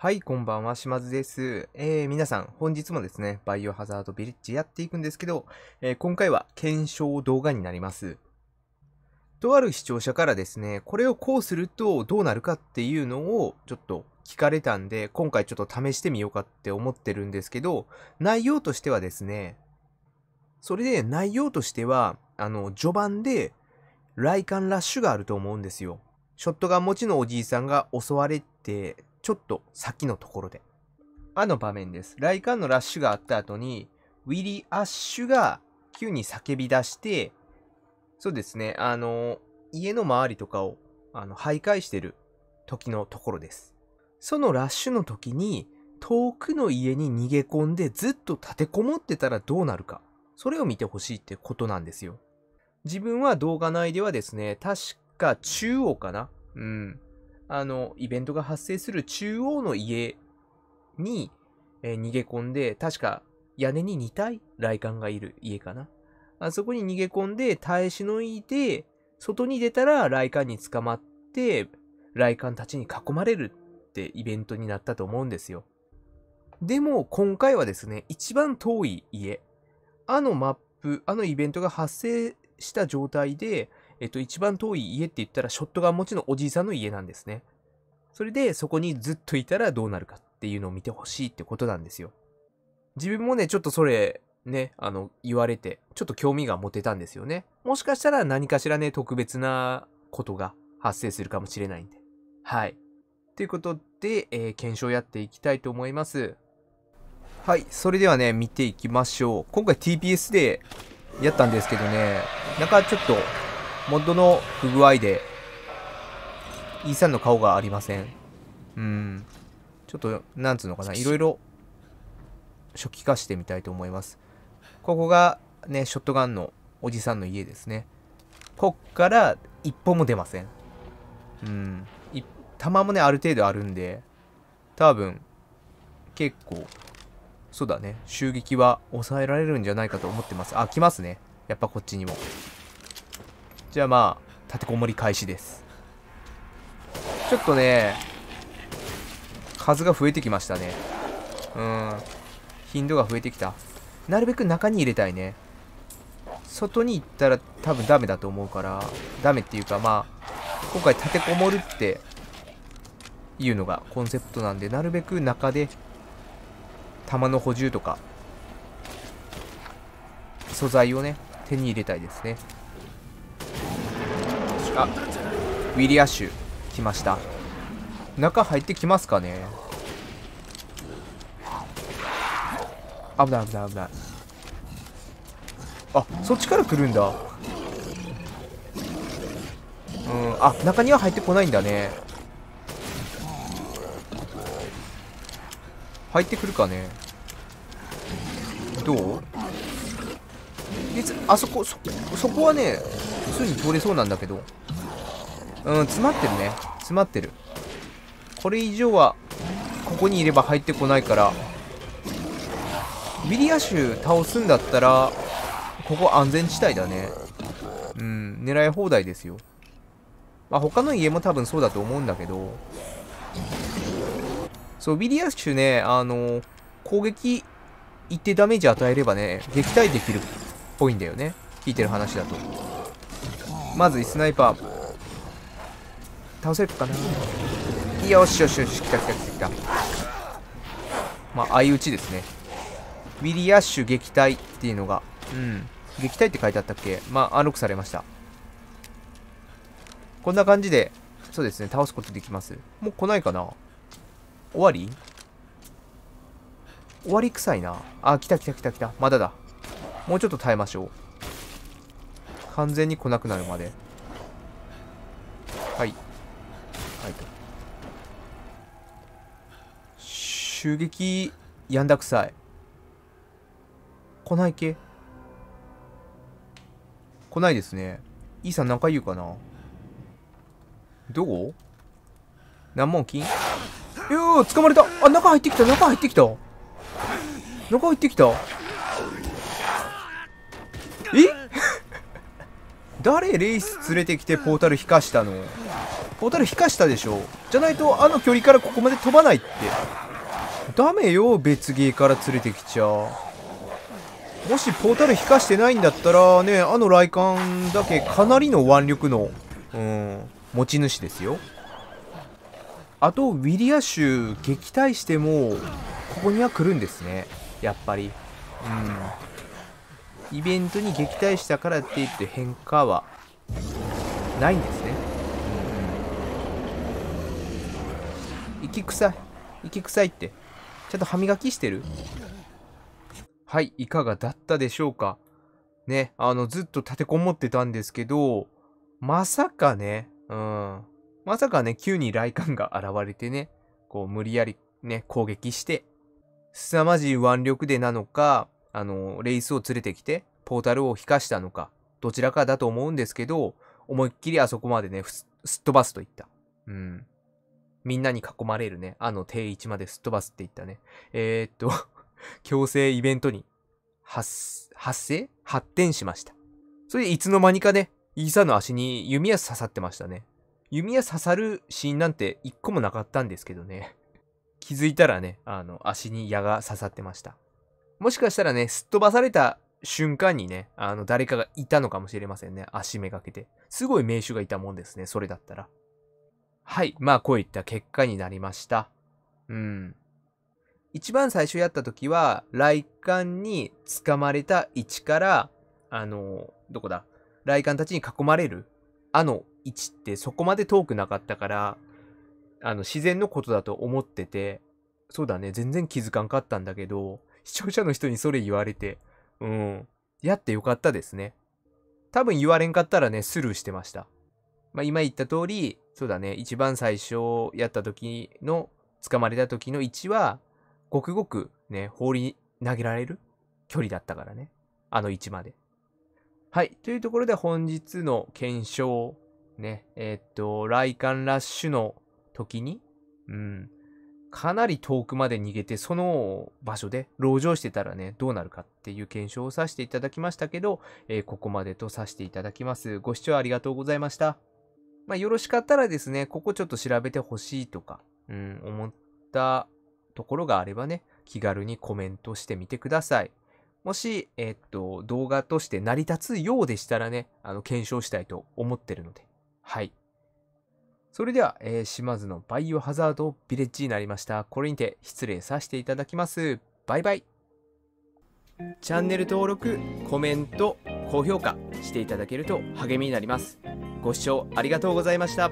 はい、こんばんは、島津です。えー、皆さん、本日もですね、バイオハザードビリッジやっていくんですけど、えー、今回は検証動画になります。とある視聴者からですね、これをこうするとどうなるかっていうのをちょっと聞かれたんで、今回ちょっと試してみようかって思ってるんですけど、内容としてはですね、それで内容としては、あの、序盤で、雷管ラッシュがあると思うんですよ。ショットガン持ちのおじいさんが襲われて、ちょっと先のところで。あの場面です。ライカンのラッシュがあった後に、ウィリー・アッシュが急に叫び出して、そうですね、あの、家の周りとかをあの徘徊してる時のところです。そのラッシュの時に、遠くの家に逃げ込んでずっと立てこもってたらどうなるか。それを見てほしいってことなんですよ。自分は動画内ではですね、確か中央かなうん。あの、イベントが発生する中央の家に、えー、逃げ込んで、確か屋根に2体来館がいる家かな。あそこに逃げ込んで、耐え忍いで、外に出たら来館に捕まって、来館たちに囲まれるってイベントになったと思うんですよ。でも今回はですね、一番遠い家、あのマップ、あのイベントが発生した状態で、えっと、一番遠い家って言ったらショットガン持ちのおじいさんの家なんですね。それでそこにずっといたらどうなるかっていうのを見てほしいってことなんですよ。自分もね、ちょっとそれ、ね、あの、言われて、ちょっと興味が持てたんですよね。もしかしたら何かしらね、特別なことが発生するかもしれないんで。はい。ということで、えー、検証やっていきたいと思います。はい、それではね、見ていきましょう。今回 TPS でやったんですけどね、なんかちょっとモッドの不具合で、E さんの顔がありません。うん。ちょっと、なんつうのかな、いろいろ、初期化してみたいと思います。ここが、ね、ショットガンのおじさんの家ですね。こっから一歩も出ません。うん。弾もね、ある程度あるんで、多分、結構、そうだね、襲撃は抑えられるんじゃないかと思ってます。あ、来ますね。やっぱこっちにも。じゃあまあ、立てこもり開始です。ちょっとね、数が増えてきましたね。うん。頻度が増えてきた。なるべく中に入れたいね。外に行ったら多分ダメだと思うから、ダメっていうかまあ、今回立てこもるっていうのがコンセプトなんで、なるべく中で、弾の補充とか、素材をね、手に入れたいですね。あウィリアシュ来ました中入ってきますかね危ない危ない危ないあそっちから来るんだうんあ中には入ってこないんだね入ってくるかねどう別あそこそそこはね普通に通れそうなんだけどうん、詰まってるね。詰まってる。これ以上は、ここにいれば入ってこないから、ビリアュ倒すんだったら、ここ安全地帯だね。うん、狙い放題ですよ。まあ、他の家も多分そうだと思うんだけど、そう、ビリアシュね、あのー、攻撃一定ダメージ与えればね、撃退できるっぽいんだよね。聞いてる話だと。まず、スナイパー、倒せるかなよしよしよし来た来た来たたまあ相打ちですねウィリアッシュ撃退っていうのがうん撃退って書いてあったっけまあアンロックされましたこんな感じでそうですね倒すことできますもう来ないかな終わり終わり臭いなあ来た来た来た来たまだだもうちょっと耐えましょう完全に来なくなるまではい入った襲撃やんだくさい来ないけ来ないですねイーん、何回言うかなどこ何万金いやー掴まれたあ中入ってきた中入ってきた中入ってきたえ 誰レイス連れてきてポータル引かしたのポータル引かしたでしょじゃないとあの距離からここまで飛ばないってダメよ別ゲーから連れてきちゃもしポータル引かしてないんだったらねあの雷管だけかなりの腕力のうん持ち主ですよあとウィリア州撃退してもここには来るんですねやっぱりうんイベントに撃退したからって言って変化はないんですね息臭い。息臭いって。ちゃんと歯磨きしてるはい、いかがだったでしょうかね、あの、ずっと立てこもってたんですけど、まさかね、うん。まさかね、急に雷管が現れてね、こう、無理やりね、攻撃して、凄まじい腕力でなのか、あの、レイスを連れてきて、ポータルを引かしたのか、どちらかだと思うんですけど、思いっきりあそこまでね、すっ飛ばすといった。うん。みんなに囲まれるね、あの定位置まですっ飛ばすって言ったね。えー、っと、強制イベントに発、発生発展しました。それでいつの間にかね、イーサの足に弓矢刺さってましたね。弓矢刺さるシーンなんて一個もなかったんですけどね。気づいたらね、あの、足に矢が刺さってました。もしかしたらね、すっ飛ばされた瞬間にね、あの、誰かがいたのかもしれませんね。足めがけて。すごい名手がいたもんですね、それだったら。はい。まあ、こういった結果になりました。うん。一番最初やった時は、雷管に掴まれた位置から、あの、どこだ来館たちに囲まれる、あの位置ってそこまで遠くなかったから、あの、自然のことだと思ってて、そうだね、全然気づかんかったんだけど、視聴者の人にそれ言われて、うん、やってよかったですね。多分言われんかったらね、スルーしてました。まあ、今言った通り、そうだね、一番最初やった時の、捕まれた時の位置は、ごくごくね、放り投げられる距離だったからね。あの位置まで。はい。というところで本日の検証、ね、えー、っと、来館ラッシュの時に、うん、かなり遠くまで逃げて、その場所で籠城してたらね、どうなるかっていう検証をさせていただきましたけど、えー、ここまでとさせていただきます。ご視聴ありがとうございました。まあ、よろしかったらですね、ここちょっと調べてほしいとか、うん、思ったところがあればね、気軽にコメントしてみてください。もし、えっと、動画として成り立つようでしたらね、あの、検証したいと思ってるので。はい。それでは、えー、島津のバイオハザードビレッジになりました。これにて失礼させていただきます。バイバイ。チャンネル登録、コメント、高評価していただけると励みになります。ご視聴ありがとうございました。